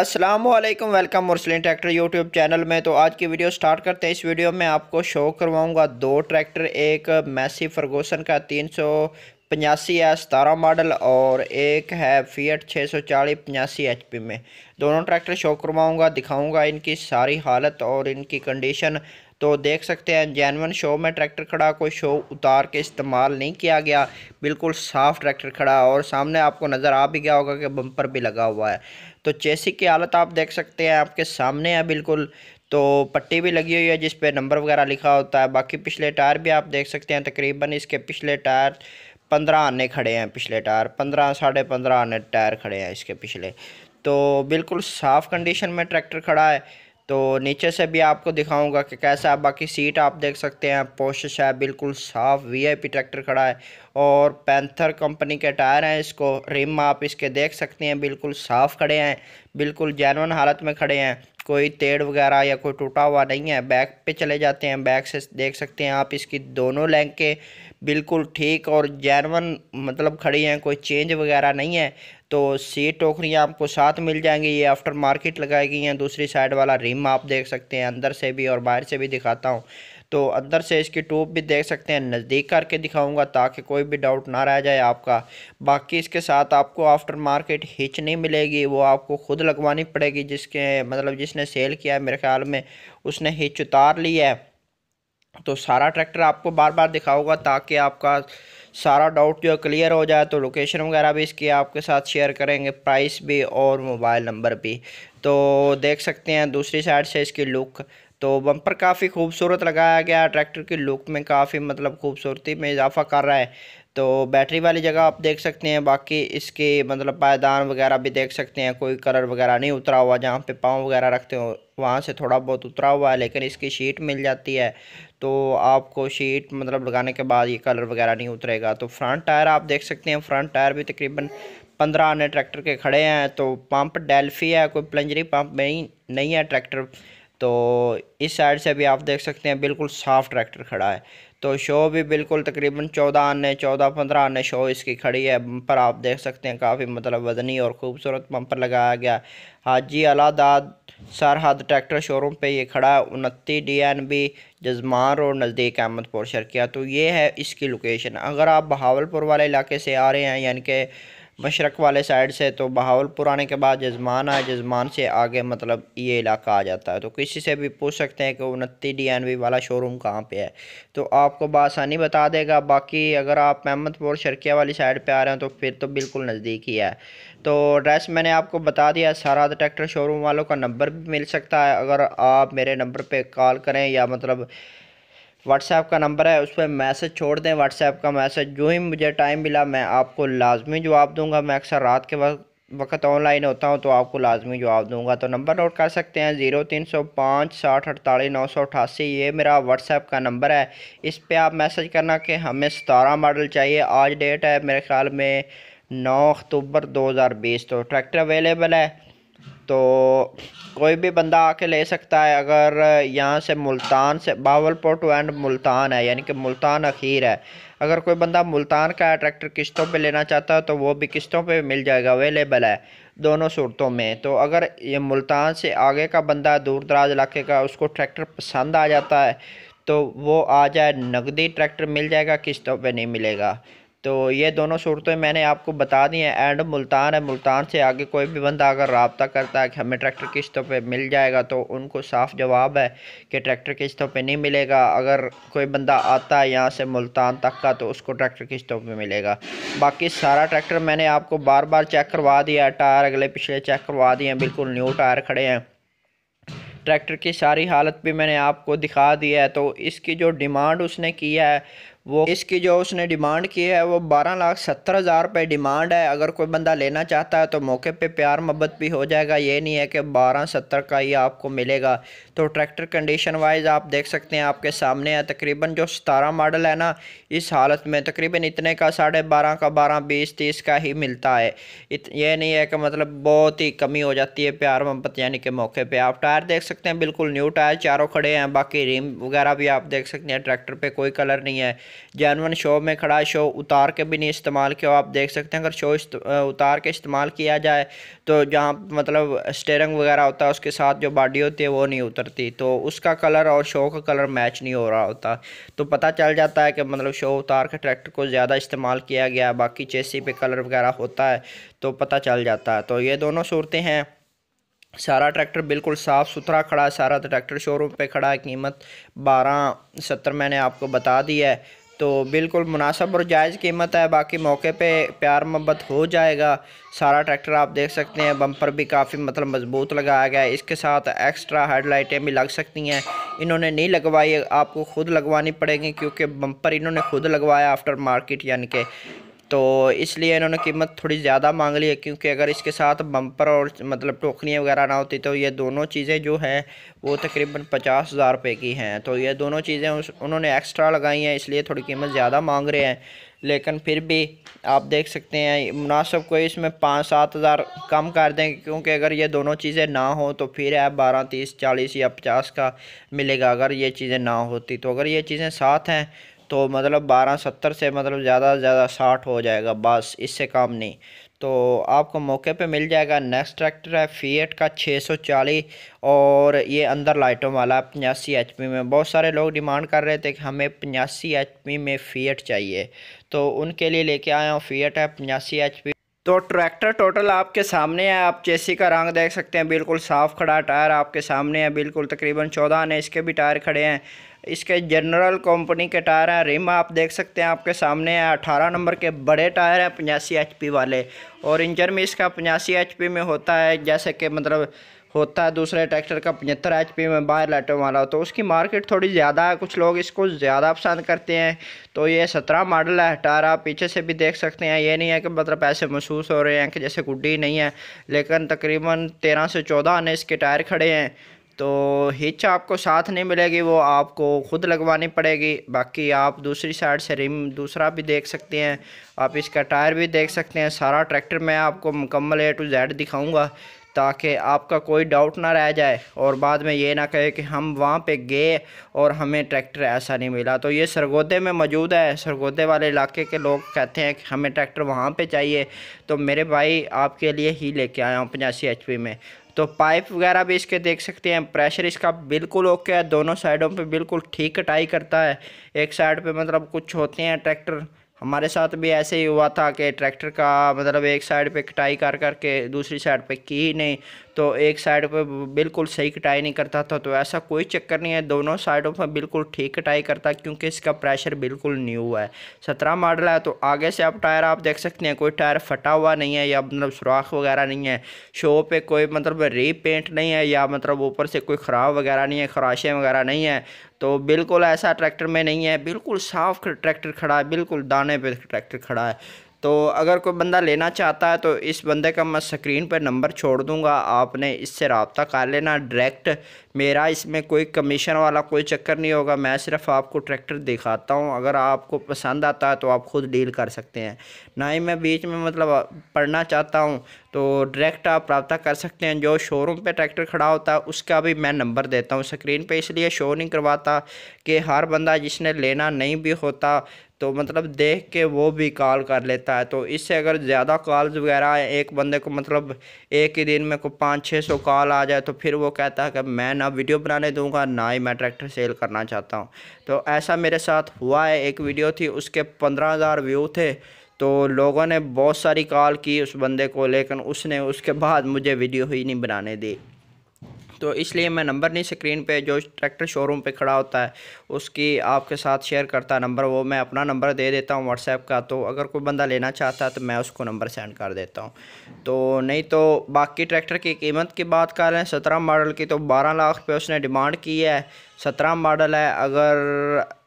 Aslam welcome Mursalin tractor YouTube channel में तो आज की वीडियो स्टार्ट करते हैं इस वीडियो में आपको शो करवाऊंगा दो ट्रैक्टर एक मैसी फर्गोसन का पचासी है सतारह मॉडल और एक है फीएट छः सौ चालीस पचासी एच पी में दोनों ट्रैक्टर शो करवाऊँगा दिखाऊँगा इनकी सारी हालत और इनकी कंडीशन तो देख सकते हैं जैनवन शो में ट्रैक्टर खड़ा कोई शो उतार के इस्तेमाल नहीं किया गया बिल्कुल साफ ट्रैक्टर खड़ा और सामने आपको नज़र आ भी गया होगा कि बम्पर भी लगा हुआ है तो चेसी की हालत आप देख सकते हैं आपके सामने है बिल्कुल तो पट्टी भी लगी हुई है जिस नंबर वगैरह लिखा होता है बाकी पिछले टायर भी आप देख सकते हैं तकरीबन इसके पिछले टायर पंद्रह आने खड़े हैं पिछले टायर पंद्रह साढ़े पंद्रह आने टायर खड़े हैं इसके पिछले तो बिल्कुल साफ़ कंडीशन में ट्रैक्टर खड़ा है तो नीचे से भी आपको दिखाऊंगा कि कैसा है बाकी सीट आप देख सकते हैं पोशिश है बिल्कुल साफ वीआईपी ट्रैक्टर खड़ा है और पैंथर कंपनी के टायर हैं इसको रिम आप इसके देख सकते हैं बिल्कुल साफ़ खड़े हैं बिल्कुल जैनवन हालत में खड़े हैं कोई तेड़ वगैरह या कोई टूटा हुआ नहीं है बैक पे चले जाते हैं बैक से देख सकते हैं आप इसकी दोनों लैंग के बिल्कुल ठीक और जैनवन मतलब खड़ी हैं कोई चेंज वगैरह नहीं है तो सी टोकरियाँ आपको साथ मिल जाएंगी ये आफ्टर मार्केट लगाई गई हैं दूसरी साइड वाला रिम आप देख सकते हैं अंदर से भी और बाहर से भी दिखाता हूँ तो अंदर से इसकी टूब भी देख सकते हैं नज़दीक करके दिखाऊंगा ताकि कोई भी डाउट ना रह जाए आपका बाकी इसके साथ आपको आफ्टर मार्केट हिच नहीं मिलेगी वो आपको खुद लगवानी पड़ेगी जिसके मतलब जिसने सेल किया है मेरे ख्याल में उसने हिच उतार लिया है तो सारा ट्रैक्टर आपको बार बार दिखा होगा ताकि आपका सारा डाउट जो क्लियर हो जाए तो लोकेशन वगैरह भी इसकी आपके साथ शेयर करेंगे प्राइस भी और मोबाइल नंबर भी तो देख सकते हैं दूसरी साइड से इसकी लुक तो बम्पर काफ़ी खूबसूरत लगाया गया ट्रैक्टर की लुक में काफ़ी मतलब खूबसूरती में इजाफा कर रहा है तो बैटरी वाली जगह आप देख सकते हैं बाकी इसके मतलब पायदान वगैरह भी देख सकते हैं कोई कलर वगैरह नहीं उतरा हुआ जहाँ पे पाँव वगैरह रखते हो वहाँ से थोड़ा बहुत उतरा हुआ है लेकिन इसकी शीट मिल जाती है तो आपको शीट मतलब लगाने के बाद ये कलर वगैरह नहीं उतरेगा तो फ्रंट टायर आप देख सकते हैं फ्रंट टायर भी तकरीबन पंद्रह आने ट्रैक्टर के खड़े हैं तो पम्प डेल्फी है कोई प्लंजरी पम्प नहीं नहीं है ट्रैक्टर तो इस साइड से भी आप देख सकते हैं बिल्कुल साफ ट्रैक्टर खड़ा है तो शो भी बिल्कुल तकरीबन चौदह आने चौदह पंद्रह आने शो इसकी खड़ी है बम्पर आप देख सकते हैं काफ़ी मतलब वजनी और ख़ूबसूरत बम्पर लगाया गया हाजी अलादाद सरहद ट्रैक्टर शोरूम पे ये खड़ा है उनतीस डी एन बी जजमान रोड नज़दीक अहमदपुर शर्किया तो ये है इसकी लोकेशन अगर आप बहावलपुर वाले इलाके से आ रहे हैं यानी कि मशरक़ वाले साइड से तो बहावलपुर आने के बाद जजमान आए जजमान से आगे मतलब ये इलाका आ जाता है तो किसी से भी पूछ सकते हैं कि उनती डी एन वी वाला शोरूम कहाँ पे है तो आपको बसानी बता देगा बाकी अगर आप महमदपुर शर्किया वाली साइड पे आ रहे हैं तो फिर तो बिल्कुल नज़दीक ही है तो एड्रेस मैंने आपको बता दिया सारा ट्रैक्टर शोरूम वालों का नंबर भी मिल सकता है अगर आप मेरे नंबर पर कॉल करें या मतलब व्हाट्सएप का नंबर है उस पर मैसेज छोड़ दें व्हाट्सएप का मैसेज जो ही मुझे टाइम मिला मैं आपको लाजमी जवाब दूंगा मैं अक्सर रात के वक्त वक्त ऑनलाइन होता हूं तो आपको लाजमी जवाब दूंगा तो नंबर नोट कर सकते हैं ज़ीरो तीन सौ पाँच साठ अड़तालीस नौ सौ अठासी ये मेरा व्हाट्सएप का नंबर है इस पर आप मैसेज करना कि हमें सतारह मॉडल चाहिए आज डेट है मेरे ख्याल में नौ अक्टूबर दो हज़ार बीस तो ट्रैक्टर अवेलेबल है तो कोई भी बंदा आके ले सकता है अगर यहाँ से मुल्तान से बावलपुर टू एंड मुल्तान है यानी कि मुल्तान अखीर है अगर कोई बंदा मुल्तान का ट्रैक्टर किस्तों पे लेना चाहता है तो वो भी किस्तों पे मिल जाएगा अवेलेबल है दोनों सूरतों में तो अगर ये मुल्तान से आगे का बंदा दूर दराज इलाके का उसको ट्रैक्टर पसंद आ जाता है तो वो आ जाए नकदी ट्रैक्टर मिल जाएगा किस्तों पर नहीं मिलेगा तो ये दोनों सूरतें मैंने आपको बता दी हैं एंड मुल्तान है मुल्तान से आगे कोई भी बंदा अगर रबता करता है कि हमें ट्रैक्टर किस्तों पे मिल जाएगा तो उनको साफ जवाब है कि ट्रैक्टर किस्तों पे नहीं मिलेगा अगर कोई बंदा आता है यहाँ से मुल्तान तक का तो उसको ट्रैक्टर किस्तों पे मिलेगा बाकी सारा ट्रैक्टर मैंने आपको बार बार चेक करवा दिया टायर अगले पिछले चेक करवा दिए हैं बिल्कुल न्यू टायर खड़े हैं ट्रैक्टर की सारी हालत भी मैंने आपको दिखा दी है तो इसकी जो डिमांड उसने किया है वो इसकी जो उसने डिमांड की है वो बारह लाख सत्तर हज़ार रुपये डिमांड है अगर कोई बंदा लेना चाहता है तो मौके पे प्यार मोहब्बत भी हो जाएगा ये नहीं है कि बारह सत्तर का ही आपको मिलेगा तो ट्रैक्टर कंडीशन वाइज आप देख सकते हैं आपके सामने है तकरीबन जो सतारह मॉडल है ना इस हालत में तकरीबन इतने का साढ़े बारह का बारह बीस तीस का ही मिलता है इत, ये नहीं है कि मतलब बहुत ही कमी हो जाती है प्यार मोहब्बत यानी कि मौके पर आप टायर देख सकते हैं बिल्कुल न्यू टायर चारों खड़े हैं बाकी रिम वगैरह भी आप देख सकते हैं ट्रैक्टर पर कोई कलर नहीं है जैनवन शो में खड़ा शो उतार के भी नहीं इस्तेमाल किया आप देख सकते हैं अगर शो उतार के इस्तेमाल किया जाए तो जहाँ मतलब स्टेरिंग वगैरह होता है उसके साथ जो बॉडी होती है वो नहीं उतरती तो उसका कलर और शो का कलर मैच नहीं हो रहा होता तो पता चल जाता है कि मतलब शो उतार के ट्रैक्टर को ज़्यादा इस्तेमाल किया गया बाकी चेसी पे कलर वगैरह होता है तो पता चल जाता है तो ये दोनों सूरतें हैं सारा ट्रैक्टर बिल्कुल साफ़ सुथरा खड़ा है सारा ट्रैक्टर शोरूम पे खड़ा है कीमत बारह सत्तर मैंने आपको बता दी है तो बिल्कुल मुनासब और जायज़ कीमत है बाकी मौके पे प्यार मोहब्बत हो जाएगा सारा ट्रैक्टर आप देख सकते हैं बम्पर भी काफ़ी मतलब मजबूत लगाया गया है इसके साथ एक्स्ट्रा हेडलाइटें भी लग सकती हैं इन्होंने नहीं लगवाई आपको खुद लगवानी पड़ेगी क्योंकि बम्पर इन्होंने खुद लगवाया आफ्टर मार्केट यानी कि तो इसलिए इन्होंने कीमत थोड़ी ज़्यादा मांग ली है क्योंकि अगर इसके साथ बम्पर और मतलब टोकरियाँ वगैरह ना होती तो ये दोनों चीज़ें जो हैं वो तकरीबन पचास हज़ार रुपये की हैं तो ये दोनों चीज़ें उन्होंने एक्स्ट्रा लगाई हैं इसलिए थोड़ी कीमत ज़्यादा मांग रहे हैं लेकिन फिर भी आप देख सकते हैं मुनासब को इसमें पाँच सात हज़ार कम कर दें क्योंकि अगर ये दोनों चीज़ें ना हो तो फिर आप बारह तीस चालीस या पचास का मिलेगा अगर ये चीज़ें ना होती तो अगर ये चीज़ें साथ हैं तो मतलब बारह सत्तर से मतलब ज़्यादा से ज़्यादा साठ हो जाएगा बस इससे काम नहीं तो आपको मौके पे मिल जाएगा नेक्स्ट ट्रैक्टर है फीएट का 640 और ये अंदर लाइटों वाला पचासी एच में बहुत सारे लोग डिमांड कर रहे थे कि हमें पचासी एच में फीएट चाहिए तो उनके लिए लेके आया हूँ फीएट है पचासी एच तो ट्रैक्टर टोटल आपके सामने है आप चेसी का रंग देख सकते हैं बिल्कुल साफ़ खड़ा टायर आपके सामने है बिल्कुल तकरीबन चौदह आने इसके भी टायर खड़े हैं इसके जनरल कंपनी के टायर हैं रिम आप देख सकते हैं आपके सामने है अठारह नंबर के बड़े टायर हैं पचासी एच वाले और इंजन में इसका पचासी एच में होता है जैसे कि मतलब होता है दूसरे ट्रैक्टर का पचहत्तर एच पी में बाहर लाइटों वाला तो उसकी मार्केट थोड़ी ज़्यादा है कुछ लोग इसको ज़्यादा पसंद करते हैं तो ये सत्रह मॉडल है आप पीछे से भी देख सकते हैं ये नहीं है कि मतलब ऐसे महसूस हो रहे हैं कि जैसे गुड्डी नहीं है लेकिन तकरीबन तेरह से चौदह आने इसके टायर खड़े हैं तो हिच आपको साथ नहीं मिलेगी वो आपको ख़ुद लगवानी पड़ेगी बाकी आप दूसरी साइड से रिम दूसरा भी देख सकते हैं आप इसका टायर भी देख सकते हैं सारा ट्रैक्टर मैं आपको मुकम्मल ए टू जेड दिखाऊंगा ताकि आपका कोई डाउट ना रह जाए और बाद में ये ना कहे कि हम वहाँ पे गए और हमें ट्रैक्टर ऐसा नहीं मिला तो ये सरगोदे में मौजूद है सरगोदे वाले इलाके के लोग कहते हैं कि हमें ट्रैक्टर वहाँ पे चाहिए तो मेरे भाई आपके लिए ही लेके आया हूँ पचासी एच में तो पाइप वगैरह भी इसके देख सकते हैं प्रेशर इसका बिल्कुल ओके है दोनों साइडों पे बिल्कुल ठीक कटाई करता है एक साइड पे मतलब कुछ होते हैं ट्रैक्टर हमारे साथ भी ऐसे ही हुआ था कि ट्रैक्टर का मतलब एक साइड पे कटाई कर करके दूसरी साइड पे की ही नहीं तो एक साइड पे बिल्कुल सही कटाई नहीं करता था तो ऐसा कोई चक्कर नहीं है दोनों साइडों पर बिल्कुल ठीक कटाई करता क्योंकि इसका प्रेशर बिल्कुल न्यू है सत्रह मॉडल है तो आगे से आप टायर आप देख सकते हैं कोई टायर फटा हुआ नहीं है या मतलब सुराख वगैरह नहीं है शो पे कोई मतलब रीपेंट नहीं है या मतलब ऊपर से कोई ख़राब वगैरह नहीं है खराशें वगैरह नहीं है तो बिल्कुल ऐसा ट्रैक्टर में नहीं है बिल्कुल साफ ट्रैक्टर खड़ा है बिल्कुल दाने पे ट्रैक्टर खड़ा है तो अगर कोई बंदा लेना चाहता है तो इस बंदे का मैं स्क्रीन पर नंबर छोड़ दूंगा आपने इससे रबता कर लेना डायरेक्ट मेरा इसमें कोई कमीशन वाला कोई चक्कर नहीं होगा मैं सिर्फ आपको ट्रैक्टर दिखाता हूँ अगर आपको पसंद आता है तो आप ख़ुद डील कर सकते हैं ना ही मैं बीच में मतलब पढ़ना चाहता हूँ तो डायरेक्ट आप रबता कर सकते हैं जो शोरूम पे ट्रैक्टर खड़ा होता है उसका भी मैं नंबर देता हूँ स्क्रीन पे इसलिए शो नहीं करवाता कि हर बंदा जिसने लेना नहीं भी होता तो मतलब देख के वो भी कॉल कर लेता है तो इससे अगर ज़्यादा कॉल्स वगैरह एक बंदे को मतलब एक ही दिन में को पाँच छः सौ कॉल आ जाए तो फिर वो कहता है कि मैं ना वीडियो बनाने दूंगा ना ही मैं ट्रैक्टर सेल करना चाहता हूँ तो ऐसा मेरे साथ हुआ है एक वीडियो थी उसके पंद्रह हज़ार व्यू थे तो लोगों ने बहुत सारी कॉल की उस बंदे को लेकिन उसने उसके बाद मुझे वीडियो ही नहीं बनाने दी तो इसलिए मैं नंबर नहीं स्क्रीन पे जो ट्रैक्टर शोरूम पे खड़ा होता है उसकी आपके साथ शेयर करता नंबर वो मैं अपना नंबर दे देता हूँ व्हाट्सएप का तो अगर कोई बंदा लेना चाहता है तो मैं उसको नंबर सेंड कर देता हूँ तो नहीं तो बाकी ट्रैक्टर की कीमत की बात कर रहे हैं सत्रह मॉडल की तो बारह लाख रुपये उसने डिमांड की है सत्रह मॉडल है अगर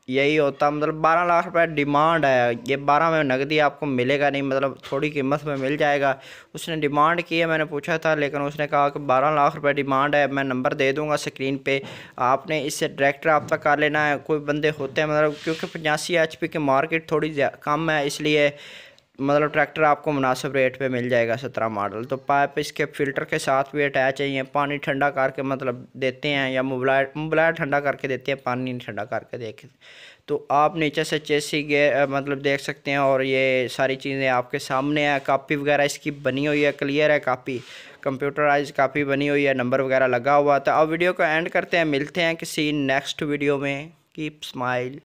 यही होता मतलब बारह लाख रुपये डिमांड है ये बारह में नकदी आपको मिलेगा नहीं मतलब थोड़ी कीमत में मिल जाएगा उसने डिमांड की है मैंने पूछा था लेकिन उसने कहा कि बारह लाख रुपये डिमांड है मैं नंबर दे दूंगा स्क्रीन पे आपने इससे डायरेक्ट रबता कर लेना है कोई बंदे होते हैं मतलब क्योंकि पचासी एच की मार्केट थोड़ी कम है इसलिए मतलब ट्रैक्टर आपको मुनासिब रेट पे मिल जाएगा सत्रह मॉडल तो पाइप इसके फ़िल्टर के साथ भी अटैच है ये पानी ठंडा करके मतलब देते हैं या मुबलाया मुबलाया ठंडा करके देते हैं पानी ठंडा करके देख तो आप नीचे से चेसी गे मतलब देख सकते हैं और ये सारी चीज़ें आपके सामने हैं कापी वगैरह इसकी बनी हुई है क्लियर है कापी कंप्यूटराइज कापी बनी हुई है नंबर वगैरह लगा हुआ था तो अब वीडियो को एंड करते हैं मिलते हैं किसी नेक्स्ट वीडियो में कीप स्माइल